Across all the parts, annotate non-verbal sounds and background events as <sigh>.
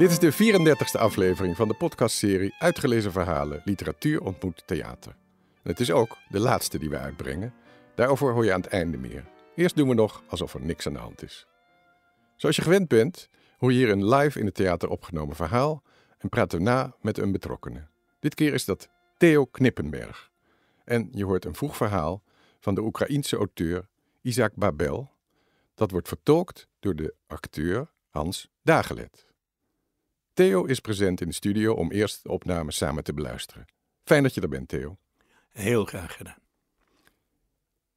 Dit is de 34e aflevering van de podcastserie Uitgelezen Verhalen, Literatuur ontmoet Theater. En het is ook de laatste die we uitbrengen. Daarover hoor je aan het einde meer. Eerst doen we nog alsof er niks aan de hand is. Zoals je gewend bent, hoor je hier een live in het theater opgenomen verhaal en praat erna met een betrokkenen. Dit keer is dat Theo Knippenberg. En je hoort een vroeg verhaal van de Oekraïense auteur Isaac Babel. Dat wordt vertolkt door de acteur Hans Dagelet. Theo is present in de studio om eerst de opname samen te beluisteren. Fijn dat je er bent, Theo. Heel graag gedaan.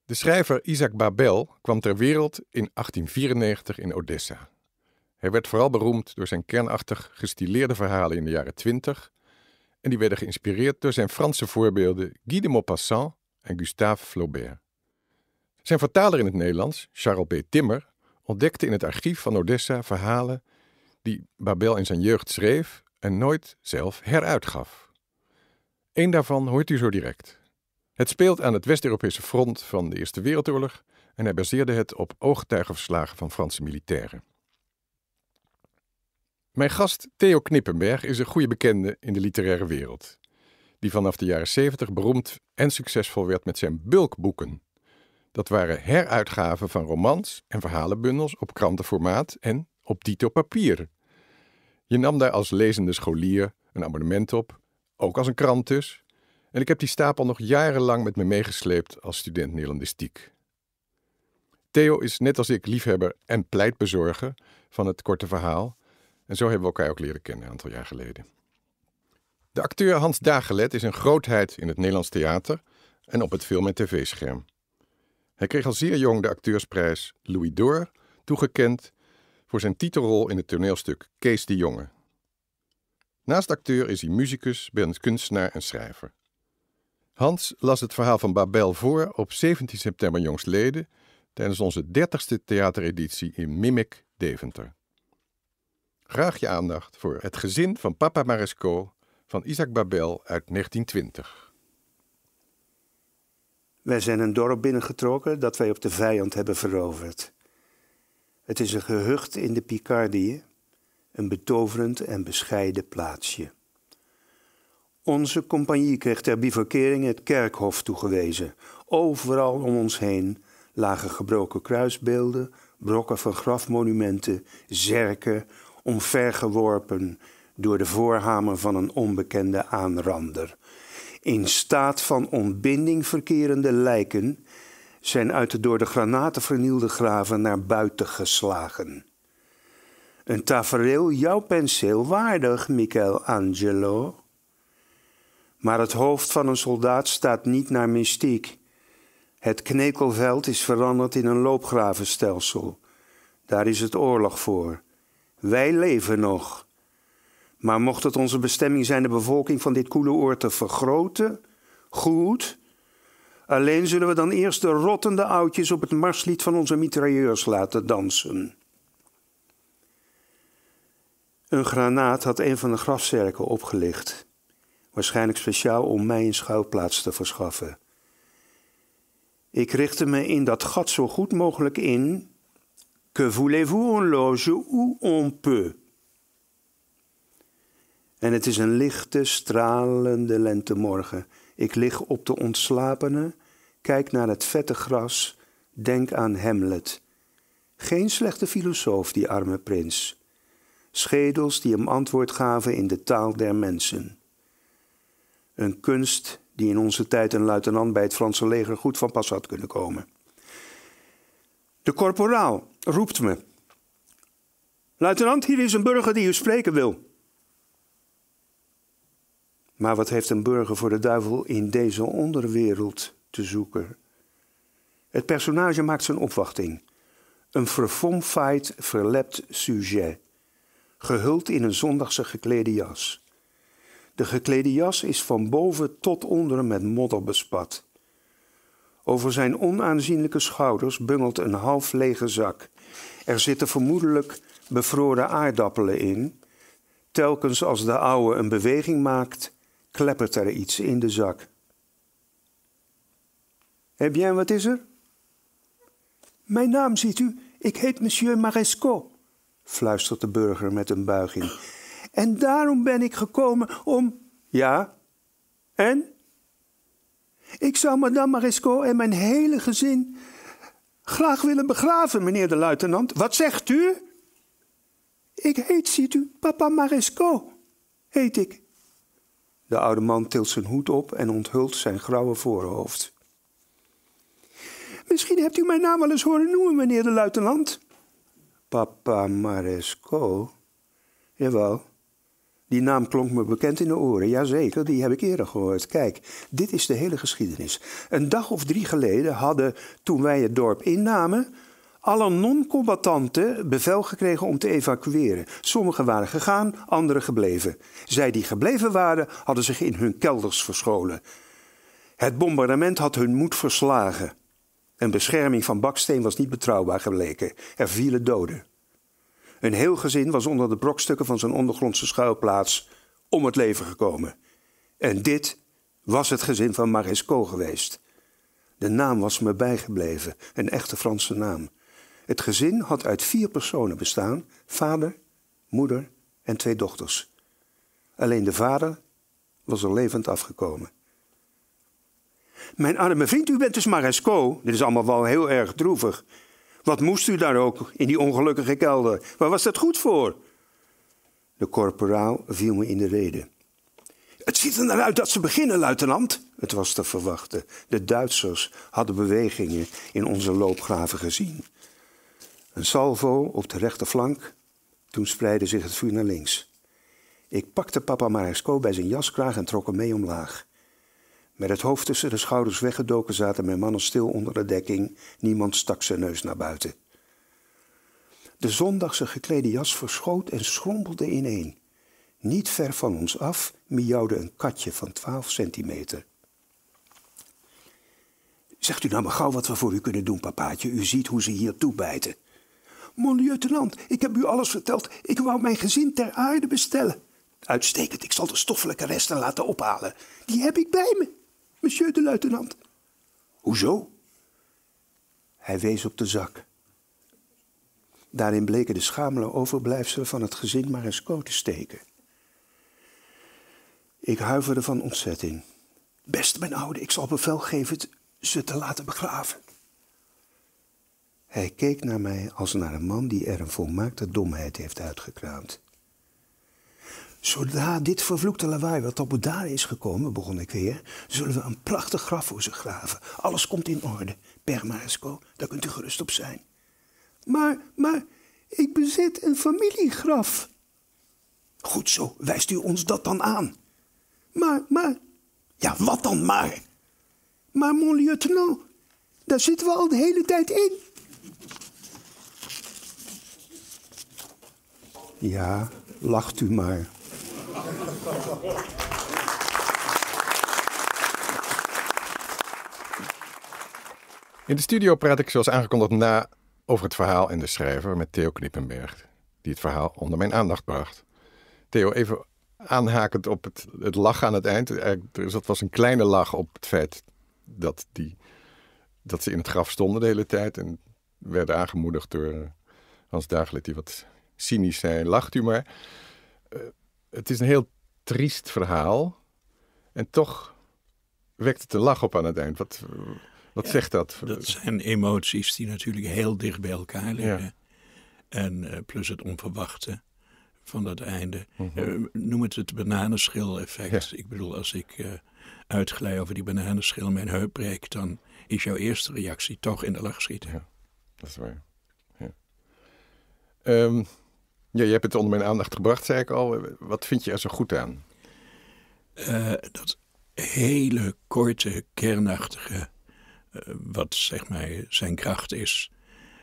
De schrijver Isaac Babel kwam ter wereld in 1894 in Odessa. Hij werd vooral beroemd door zijn kernachtig gestileerde verhalen in de jaren 20 en die werden geïnspireerd door zijn Franse voorbeelden Guy de Maupassant en Gustave Flaubert. Zijn vertaler in het Nederlands, Charles B. Timmer, ontdekte in het archief van Odessa verhalen die Babel in zijn jeugd schreef en nooit zelf heruitgaf. Eén daarvan hoort u zo direct. Het speelt aan het West-Europese front van de Eerste Wereldoorlog en hij baseerde het op oogtuigenverslagen van Franse militairen. Mijn gast Theo Knippenberg is een goede bekende in de literaire wereld, die vanaf de jaren 70 beroemd en succesvol werd met zijn bulkboeken. Dat waren heruitgaven van romans en verhalenbundels op krantenformaat en op dito papier. Je nam daar als lezende scholier een abonnement op, ook als een krant dus. En ik heb die stapel nog jarenlang met me meegesleept als student Nederlandistiek. Theo is net als ik liefhebber en pleitbezorger van het korte verhaal. En zo hebben we elkaar ook leren kennen een aantal jaar geleden. De acteur Hans Dagelet is een grootheid in het Nederlands theater en op het film- en tv-scherm. Hij kreeg al zeer jong de acteursprijs Louis Door toegekend voor zijn titelrol in het toneelstuk Kees de Jonge. Naast acteur is hij muzikus, bent kunstenaar en schrijver. Hans las het verhaal van Babel voor op 17 september jongstleden tijdens onze 30ste theatereditie in Mimic, Deventer. Graag je aandacht voor Het gezin van Papa Maresco van Isaac Babel uit 1920. Wij zijn een dorp binnengetrokken dat wij op de vijand hebben veroverd. Het is een gehucht in de Picardie, een betoverend en bescheiden plaatsje. Onze compagnie kreeg ter bivakering het kerkhof toegewezen. Overal om ons heen lagen gebroken kruisbeelden, brokken van grafmonumenten, zerken, omvergeworpen door de voorhamer van een onbekende aanrander. In staat van ontbinding verkerende lijken zijn uit de door de granaten vernielde graven naar buiten geslagen. Een tafereel jouw penseel waardig, Michelangelo. Maar het hoofd van een soldaat staat niet naar mystiek. Het knekelveld is veranderd in een loopgravenstelsel. Daar is het oorlog voor. Wij leven nog. Maar mocht het onze bestemming zijn de bevolking van dit koele oord te vergroten, goed, Alleen zullen we dan eerst de rottende oudjes op het marslied van onze mitrailleurs laten dansen. Een granaat had een van de grafzerken opgelicht, waarschijnlijk speciaal om mij een schuilplaats te verschaffen. Ik richtte me in dat gat zo goed mogelijk in. Que voulez-vous, en loge où on peut? En het is een lichte, stralende lentemorgen. Ik lig op de ontslapene, kijk naar het vette gras, denk aan Hamlet. Geen slechte filosoof, die arme prins. Schedels die hem antwoord gaven in de taal der mensen. Een kunst die in onze tijd een luitenant bij het Franse leger goed van pas had kunnen komen. De korporaal roept me. Luitenant, hier is een burger die u spreken wil. Maar wat heeft een burger voor de duivel in deze onderwereld te zoeken? Het personage maakt zijn opwachting. Een verfomfaaid, verlept sujet. Gehuld in een zondagse geklede jas. De geklede jas is van boven tot onder met modder bespat. Over zijn onaanzienlijke schouders bungelt een half lege zak. Er zitten vermoedelijk bevroren aardappelen in. Telkens als de ouwe een beweging maakt, kleppert er iets in de zak. Heb bien, wat is er? Mijn naam ziet u, ik heet monsieur Marescot, fluistert de burger met een buiging. En daarom ben ik gekomen om. Ja, en? Ik zou madame Marescot en mijn hele gezin graag willen begraven, meneer de luitenant. Wat zegt u? Ik heet, ziet u, papa Marescot, heet ik. De oude man tilt zijn hoed op en onthult zijn grauwe voorhoofd. Misschien hebt u mijn naam wel eens horen noemen, meneer de luitenant. Papa Maresco? Jawel. Die naam klonk me bekend in de oren. Jazeker, die heb ik eerder gehoord. Kijk, dit is de hele geschiedenis. Een dag of drie geleden hadden, toen wij het dorp innamen, alle non-combattanten bevel gekregen om te evacueren. Sommigen waren gegaan, anderen gebleven. Zij die gebleven waren, hadden zich in hun kelders verscholen. Het bombardement had hun moed verslagen. Een bescherming van baksteen was niet betrouwbaar gebleken. Er vielen doden. Een heel gezin was onder de brokstukken van zijn ondergrondse schuilplaats om het leven gekomen. En dit was het gezin van Marisco geweest. De naam was me bijgebleven, een echte Franse naam. Het gezin had uit vier personen bestaan: vader, moeder en twee dochters. Alleen de vader was er levend afgekomen. Mijn arme vriend, u bent dus Maresco. Dit is allemaal wel heel erg droevig. Wat moest u daar ook in die ongelukkige kelder? Waar was dat goed voor? De korporaal viel me in de reden. Het ziet er naar uit dat ze beginnen, luitenant. Het was te verwachten. De Duitsers hadden bewegingen in onze loopgraven gezien. Een salvo op de rechterflank. Toen spreidde zich het vuur naar links. Ik pakte papa Maresco bij zijn jaskraag en trok hem mee omlaag. Met het hoofd tussen de schouders weggedoken zaten mijn mannen stil onder de dekking. Niemand stak zijn neus naar buiten. De zondagse geklede jas verschoot en schrompelde ineen. Niet ver van ons af miauwde een katje van twaalf centimeter. Zegt u nou maar gauw wat we voor u kunnen doen, papaatje. U ziet hoe ze hier toebijten. Mon lieutenant, ik heb u alles verteld. Ik wou mijn gezin ter aarde bestellen. Uitstekend, ik zal de stoffelijke resten laten ophalen. Die heb ik bij me, monsieur de luitenant. Hoezo? Hij wees op de zak. Daarin bleken de schamele overblijfselen van het gezin maar eens koot te steken. Ik huiverde van ontzetting. Beste mijn oude, ik zal bevel geven ze te laten begraven. Hij keek naar mij als naar een man die er een volmaakte domheid heeft uitgekraamd. Zodra dit vervloekte lawaai wat op daar is gekomen, begon ik weer, zullen we een prachtig graf voor ze graven. Alles komt in orde, Permaresco, daar kunt u gerust op zijn. Maar, maar, ik bezit een familiegraf. Goed zo, wijst u ons dat dan aan. Maar, maar, ja, wat dan maar? Maar, mon lieutenant, daar zitten we al de hele tijd in. Ja, lacht u maar. In de studio praat ik zoals aangekondigd na over het verhaal en de schrijver met Theo Knippenberg, die het verhaal onder mijn aandacht bracht. Theo, even aanhakend op het, het lachen aan het eind. dat was een kleine lach op het feit dat, die, dat ze in het graf stonden de hele tijd. En werd aangemoedigd door eh, Hans Dagelet, die wat cynisch zei: lacht u maar. Eh, het is een heel triest verhaal. En toch wekt het de lach op aan het eind. Wat, wat zegt dat? Dat zijn emoties die natuurlijk heel dicht bij elkaar liggen. En eh, plus het onverwachte van dat einde. Mhm. noem het het bananenschil-effect. Ik bedoel, als ik uh, uitglij over die bananenschil mijn heup breek, dan is jouw eerste reactie toch in de lach schieten. Ja. Dat is waar. Ja. Ehm, ja, je hebt het onder mijn aandacht gebracht, zei ik al. Wat vind je er zo goed aan? Eh, dat hele korte, kernachtige, eh, wat zeg maar zijn kracht is.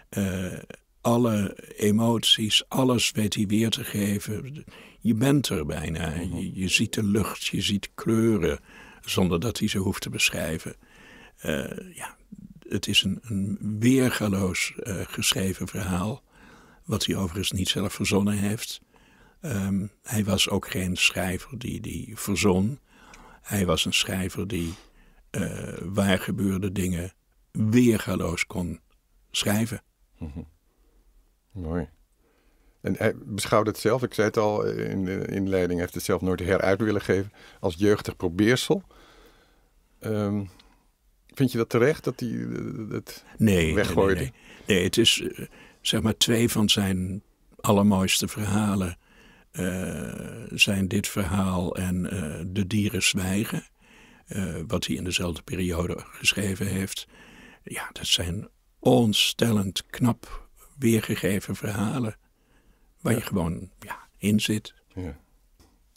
Eh, alle emoties, alles weet hij weer te geven. Je bent er bijna. Je, mhm. je ziet de lucht, je ziet kleuren, zonder dat hij ze hoeft te beschrijven. ja, het is een, een weergaloos eh, geschreven verhaal. Wat hij overigens niet zelf verzonnen heeft. Ehm, hij was ook geen schrijver die, die verzon. Hij was een schrijver die eh, waar gebeurde dingen weergaloos kon schrijven. Mhm. Mooi. En hij beschouwde het zelf, ik zei het al in de inleiding, heeft het zelf nooit heruit willen geven, als jeugdig probeersel. Um, Vind je dat terecht dat hij eh, het nee, weggooide? Nee, het is eh, zeg maar twee van zijn allermooiste verhalen. Eh, zijn dit verhaal en De Dieren Zwijgen. wat hij in dezelfde periode geschreven heeft. Ja, dat zijn onstellend knap weergegeven verhalen. Waar je gewoon ja, in zit. Ja.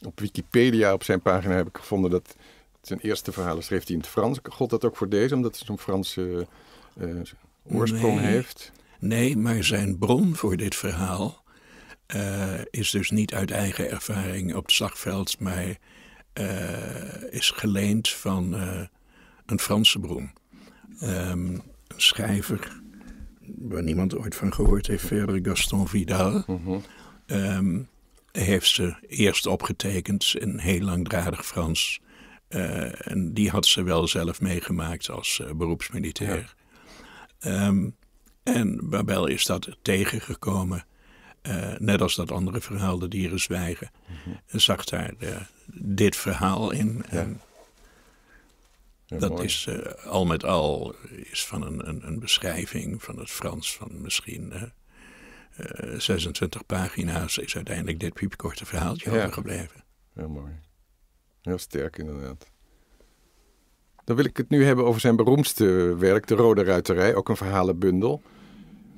Op Wikipedia op zijn pagina heb ik gevonden dat zijn eerste verhaal schreef hij in het Frans. God dat ook voor deze, omdat hij zo'n Franse eh, eh, oorsprong heeft? Nee, maar zijn bron voor dit verhaal eh, is dus niet uit eigen ervaring op het slagveld, maar is geleend van een Franse bron. Ehm, een schrijver, waar niemand ooit van gehoord heeft, verder Gaston Vidal. Mhm. Ehm, heeft ze eerst opgetekend in heel langdradig Frans. Eh, en die had ze wel zelf meegemaakt als eh, beroepsmilitair. Ehm, en Babel is dat tegengekomen. Eh, net als dat andere verhaal, de dieren zwijgen. Mhm. Zag daar dit verhaal in. dat is al met al is van een, een, een, beschrijving van het Frans van misschien 26 pagina's. Is uiteindelijk dit piepkorte verhaaltje overgebleven. Heel mooi. Heel sterk, inderdaad. Dan wil ik het nu hebben over zijn beroemdste werk, De Rode Ruiterij, ook een verhalenbundel.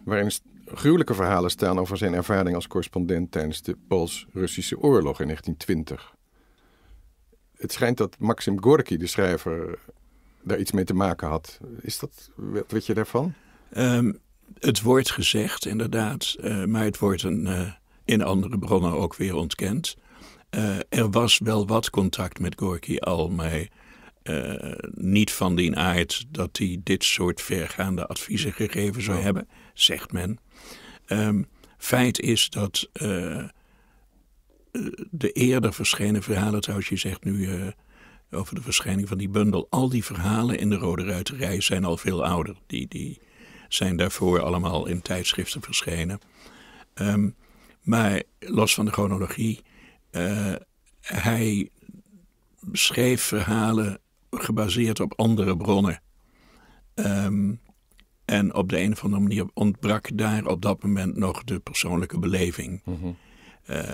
Waarin gruwelijke verhalen staan over zijn ervaring als correspondent tijdens de Pools-Russische oorlog in 1920. Het schijnt dat Maxim Gorky, de schrijver, daar iets mee te maken had. Is dat, wat weet je daarvan? Ehm, het wordt gezegd, inderdaad, eh, maar het wordt een, eh, in andere bronnen ook weer ontkend. Eh, er was wel wat contact met Gorky al, maar eh, niet van die aard dat hij dit soort vergaande adviezen gegeven zou hebben, zegt men. Ehm, feit is dat eh, de eerder verschenen verhalen, trouwens, je zegt nu over de verschijning van die bundel, al die verhalen in de Rode Ruiterij zijn al veel ouder. Die, die zijn daarvoor allemaal in tijdschriften verschenen. Ehm, maar los van de chronologie eh, hij schreef verhalen gebaseerd op andere bronnen. Ehm, en op de een of andere manier ontbrak daar op dat moment nog de persoonlijke beleving. Mhm. Eh,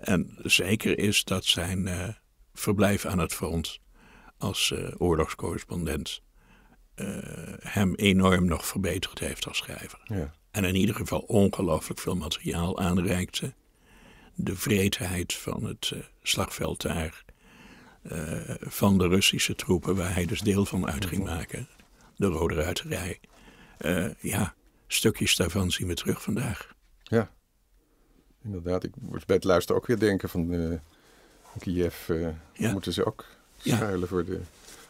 en zeker is dat zijn eh, verblijf aan het front als oorlogscorrespondent hem enorm nog verbeterd heeft als schrijver. Ja. En in ieder geval ongelooflijk veel materiaal aanreikte de vreedheid van het eh, slagveld daar. Eh, van de Russische troepen, waar hij dus deel van uit ging mhm. maken. De Rode Ruiterij. Eh, ja, stukjes daarvan zien we terug vandaag. Ja, inderdaad. Ik moest bij het luisteren ook weer denken van Kiev. Ja. Moeten ze ook schuilen voor de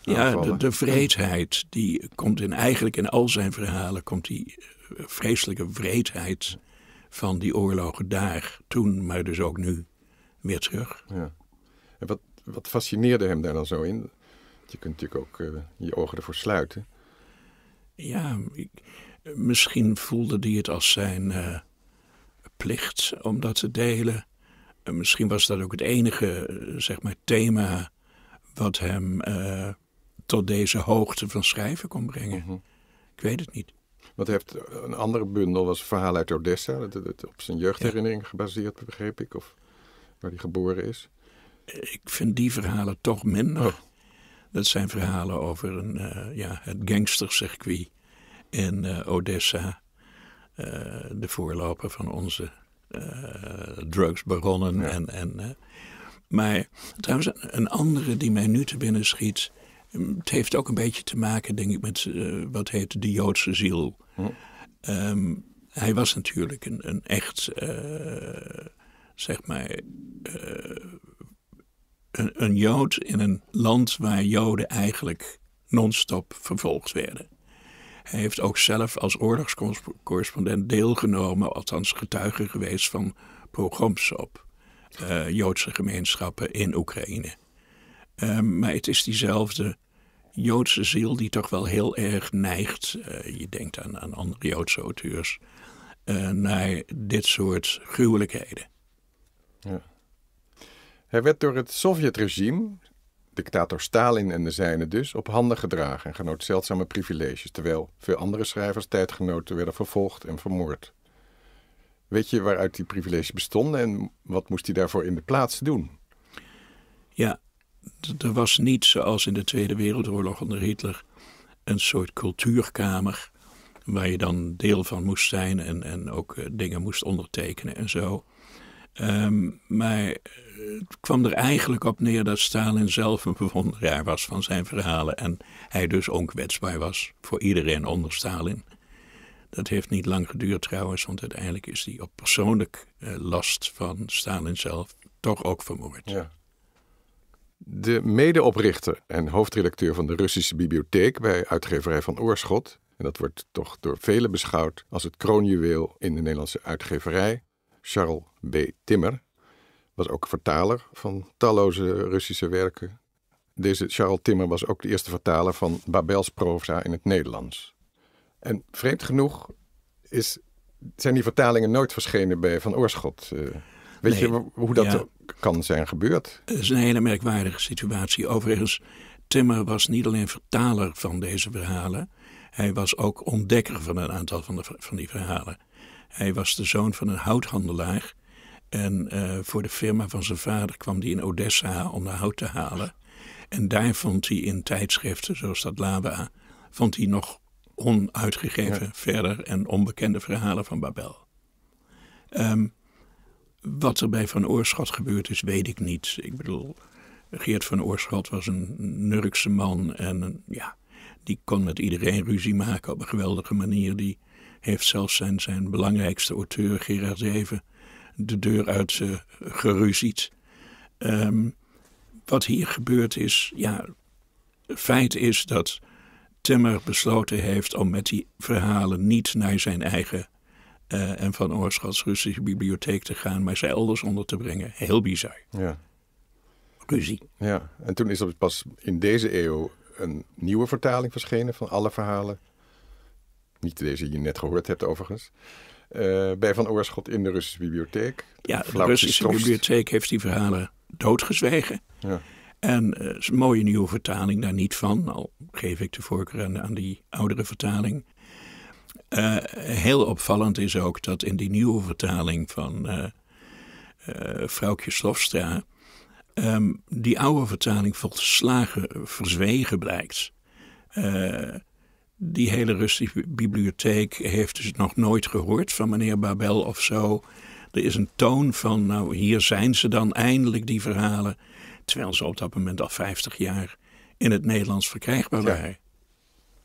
Ja, de, de vreedheid. Die komt in, eigenlijk in al zijn verhalen, komt die vreselijke vreedheid van die oorlogen daar toen, maar dus ook nu weer terug. Ja. En wat, wat fascineerde hem daar dan zo in? Je kunt natuurlijk ook eh, je ogen ervoor sluiten. Ja, ik, misschien voelde hij het als zijn eh, plicht om dat te delen. misschien was dat ook het enige eh, zeg maar, thema wat hem tot deze hoogte van schrijven kon brengen. Mhm. Ik weet het niet. Wat heeft eh, een andere bundel, was een verhaal uit Odessa. Dat, op zijn jeugdherinnering gebaseerd, begreep ik. Of waar hij geboren is. Ik vind die verhalen toch minder. Oh. Dat zijn verhalen over een, eh, ja, het gangstercircuit in eh, Odessa. de voorloper van onze drugsbaronnen. En, en, maar trouwens, een andere die mij nu te binnen schiet het heeft ook een beetje te maken, denk ik, met eh, wat heet de Joodse ziel. Hm. Ehm, hij was natuurlijk een, een echt, eh, zeg maar, eh, een, een Jood in een land waar Joden eigenlijk non-stop vervolgd werden. Hij heeft ook zelf als oorlogscorrespondent deelgenomen, althans getuige geweest van pogroms op Joodse gemeenschappen in Oekraïne. Ehm, maar het is diezelfde Joodse ziel die toch wel heel erg neigt. Eh, je denkt aan, aan andere Joodse auteurs. Eh, naar dit soort gruwelijkheden. Ja. Hij werd door het Sovjetregime, dictator Stalin en de zijne dus, op handen gedragen en genoot zeldzame privileges, terwijl veel andere schrijvers, tijdgenoten, werden vervolgd en vermoord. Weet je waaruit die privileges bestonden en wat moest hij daarvoor in de plaats doen? Ja, er was niet, zoals in de Tweede Wereldoorlog onder Hitler, een soort cultuurkamer waar je dan deel van moest zijn en, en ook eh, dingen moest ondertekenen en zo. Ehm, maar eh, het kwam er eigenlijk op neer dat Stalin zelf een bewonderaar was van zijn verhalen en hij dus onkwetsbaar was voor iedereen onder Stalin. Dat heeft niet lang geduurd trouwens, want uiteindelijk is hij op persoonlijk eh, last van Stalin zelf toch ook vermoord. Ja. De medeoprichter en hoofdredacteur van de Russische Bibliotheek bij uitgeverij van Oorschot, en dat wordt toch door velen beschouwd als het kroonjuweel in de Nederlandse uitgeverij, Charles B. Timmer, was ook vertaler van talloze Russische werken. Deze Charles Timmer was ook de eerste vertaler van Babels proza in het Nederlands. En vreemd genoeg is, zijn die vertalingen nooit verschenen bij Van Oorschot. Eh, Weet je hoe dat kan zijn gebeurd? Het is een hele merkwaardige situatie. Overigens, Timmer was niet alleen vertaler van deze verhalen. Hij was ook ontdekker van een aantal van, de, van die verhalen. Hij was de zoon van een houthandelaar. En eh, voor de firma van zijn vader kwam hij in Odessa om de hout te halen. En daar vond hij in tijdschriften, zoals dat Lava, vond hij nog onuitgegeven verder en onbekende verhalen van Babel. Um, wat er bij Van Oorschot gebeurd is, weet ik niet. Ik bedoel, Geert van Oorschot was een Nurkse man. En ja, die kon met iedereen ruzie maken op een geweldige manier. Die heeft zelfs zijn, zijn belangrijkste auteur, Gerard Zeven, de deur uit uh, geruzied. Ehm, wat hier gebeurd is, ja, feit is dat Timmer besloten heeft om met die verhalen niet naar zijn eigen eh, en van Oorschot's Russische bibliotheek te gaan, maar ze elders onder te brengen. Heel bizar. Ja. Ruzie. Ja, en toen is er pas in deze eeuw een nieuwe vertaling verschenen van alle verhalen. Niet deze die je net gehoord hebt overigens. Eh, bij Van Oorschot in de Russische bibliotheek. ja, de Russische bibliotheek heeft die verhalen doodgezwegen. Ja. En eh, is een mooie nieuwe vertaling daar niet van. Al geef ik de voorkeur aan die oudere vertaling. Eh, heel opvallend is ook dat in die nieuwe vertaling van uh, uh, Slofstra. Ehm, die oude vertaling volslagen verzwegen blijkt. die hele Russische bibliotheek heeft dus nog nooit gehoord van meneer Babel of zo. Er is een toon van, nou hier zijn ze dan eindelijk die verhalen. Terwijl ze op dat moment al 50 jaar in het Nederlands verkrijgbaar waren.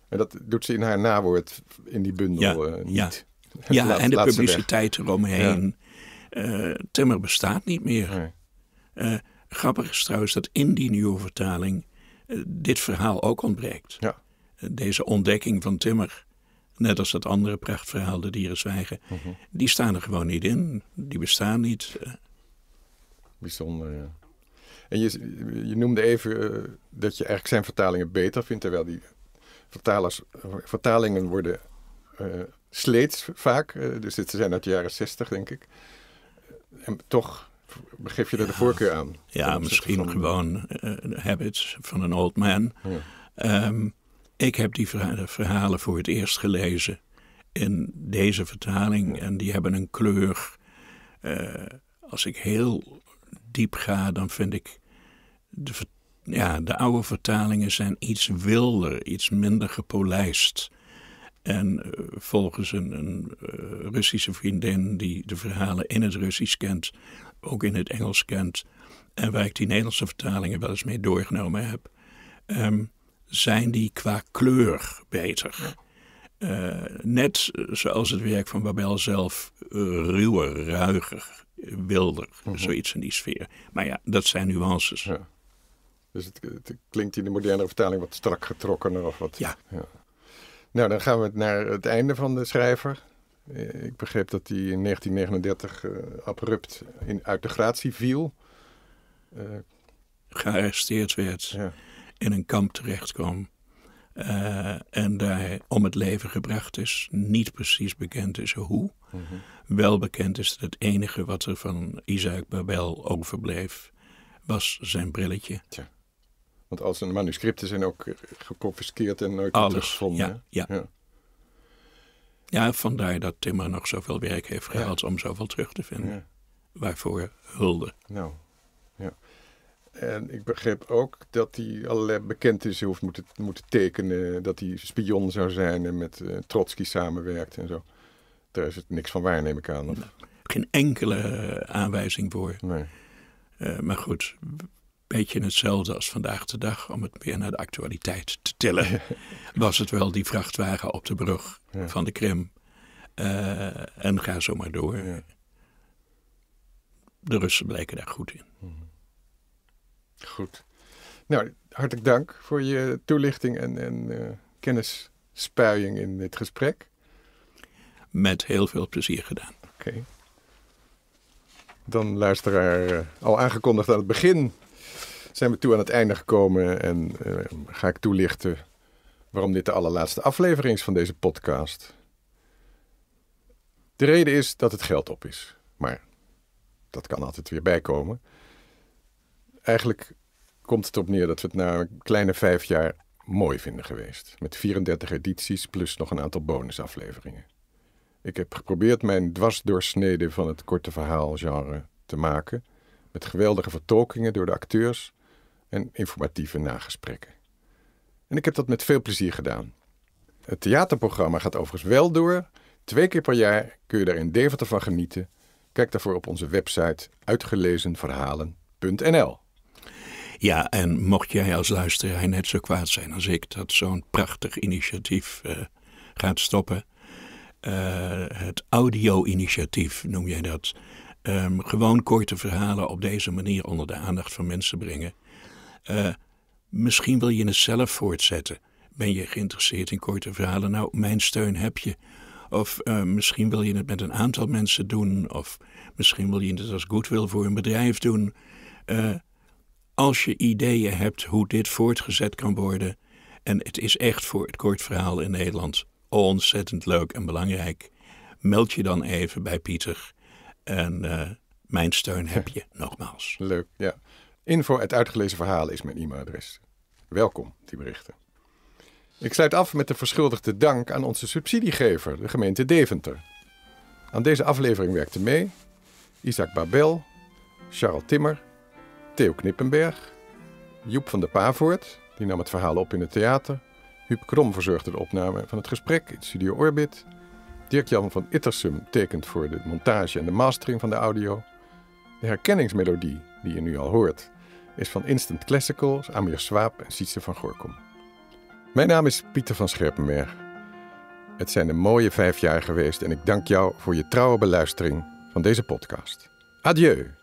En dat doet ze in haar nawoord in die bundel eh, niet. Ja, <laughs> en de publiciteit eromheen. Eh, Timmer bestaat niet meer. Eh, grappig is trouwens dat in die nieuwe vertaling dit verhaal ook ontbreekt. Ja. deze ontdekking van Timmer net als dat andere prachtverhaal, de dieren zwijgen, mhm. die staan er gewoon niet in. Die bestaan niet. Bijzonder, ja. En je, je noemde even dat je eigenlijk zijn vertalingen beter vindt, terwijl die Vertalers, vertalingen worden uh, sleets vaak. Eh, dus dit zijn uit de jaren zestig, denk ik. En toch geef je er de voorkeur aan. Ja, misschien gewoon eh, habits van een old man. Ehm, ik heb die verhalen voor het eerst gelezen in deze vertaling. En die hebben een kleur. als ik heel diep ga, dan vind ik de ja, de oude vertalingen zijn iets wilder, iets minder gepolijst. En eh, volgens een, een eh, Russische vriendin die de verhalen in het Russisch kent, ook in het Engels kent, en waar ik die Nederlandse vertalingen wel eens mee doorgenomen heb, ehm, zijn die qua kleur beter. Eh, net zoals het werk van Babel zelf ruwer, ruiger, wilder, mhm. zoiets in die sfeer. Maar ja, dat zijn nuances. Ja. Dus het, het, klinkt in de moderne vertaling wat strak getrokkener of wat. Ja. Nou, dan gaan we naar het einde van de schrijver. Eh, ik begreep dat hij in 1939 eh, abrupt in, uit de gratie viel. Eh, Gearresteerd werd. In een kamp terechtkwam en daar om het leven gebracht is. Niet precies bekend is hoe. Mhm. Wel bekend is dat het enige wat er van Isaac Babel overbleef was zijn brilletje. Tja. Want als zijn manuscripten zijn ook eh, geconfiskeerd en nooit Alles, teruggevonden. Ja, ja. ja, ja. vandaar dat Timmer nog zoveel werk heeft gehad om zoveel terug te vinden. Waarvoor hulde. Nou, ja. En ik begreep ook dat hij allerlei bekentenissen hoeft moeten, moeten tekenen. Dat hij spion zou zijn en met eh, Trotsky samenwerkt en zo. Daar is het niks van waar, neem ik aan. Geen enkele eh, aanwijzing voor. Nee. maar goed, beetje hetzelfde als vandaag de dag, om het meer naar de actualiteit te tillen. Was het wel die vrachtwagen op de brug van de Krim. Eh, en ga zo maar door. De Russen blijken daar goed in. Hm. Goed. Nou, hartelijk dank voor je toelichting en, en eh, kennisspuiing in dit gesprek. Met heel veel plezier gedaan. Oké. Dan luisteraar, eh, al aangekondigd aan het begin zijn we toe aan het einde gekomen en eh, ga ik toelichten waarom dit de allerlaatste aflevering is van deze podcast. De reden is dat het geld op is, maar dat kan altijd weer bijkomen. Eigenlijk komt het op neer dat we het na een kleine vijf jaar mooi vinden geweest. Met 34 edities plus nog een aantal bonusafleveringen. Ik heb geprobeerd mijn dwarsdoorsnede van het korte verhaal verhaalgenre te maken. Met geweldige vertolkingen door de acteurs en informatieve nagesprekken. En ik heb dat met veel plezier gedaan. Het theaterprogramma gaat overigens wel door. Twee keer per jaar kun je daar in Deventer van genieten. Kijk daarvoor op onze website uitgelezenverhalen.nl. Ja, en mocht jij als luisteraar net zo kwaad zijn als ik dat zo'n prachtig initiatief eh, gaat stoppen. Eh, het audio-initiatief noem jij dat. Ehm, gewoon korte verhalen op deze manier onder de aandacht van mensen brengen. Eh, misschien wil je het zelf voortzetten. Ben je geïnteresseerd in korte verhalen? Nou, mijn steun heb je. Of eh, misschien wil je het met een aantal mensen doen. Of misschien wil je het als goodwill voor een bedrijf doen. Eh, als je ideeën hebt hoe dit voortgezet kan worden. En het is echt voor het kort verhaal in Nederland ontzettend leuk en belangrijk. Meld je dan even bij Pieter. En mijn steun heb <laughs> je nogmaals. Leuk, ja. Info uitgelezen verhalen is mijn e-mailadres. Welkom, die berichten. Ik sluit af met de verschuldigde dank aan onze subsidiegever, de gemeente Deventer. Aan deze aflevering werkten mee Isaac Babel, Charles Timmer, Theo Knippenberg, Joep van der Paavoort, die nam het verhaal op in het theater, Huub Krom verzorgde de opname van het gesprek in Studio Orbit, Dirk-Jan van Ittersum tekent voor de montage en de mastering van de audio, de herkenningsmelodie die je nu al hoort, is van Instant Classicals, Amir Swaap en Sietse van Gorkom. Mijn naam is Pieter van Scherpenberg. Het zijn een mooie vijf jaar geweest en ik dank jou voor je trouwe beluistering van deze podcast. Adieu!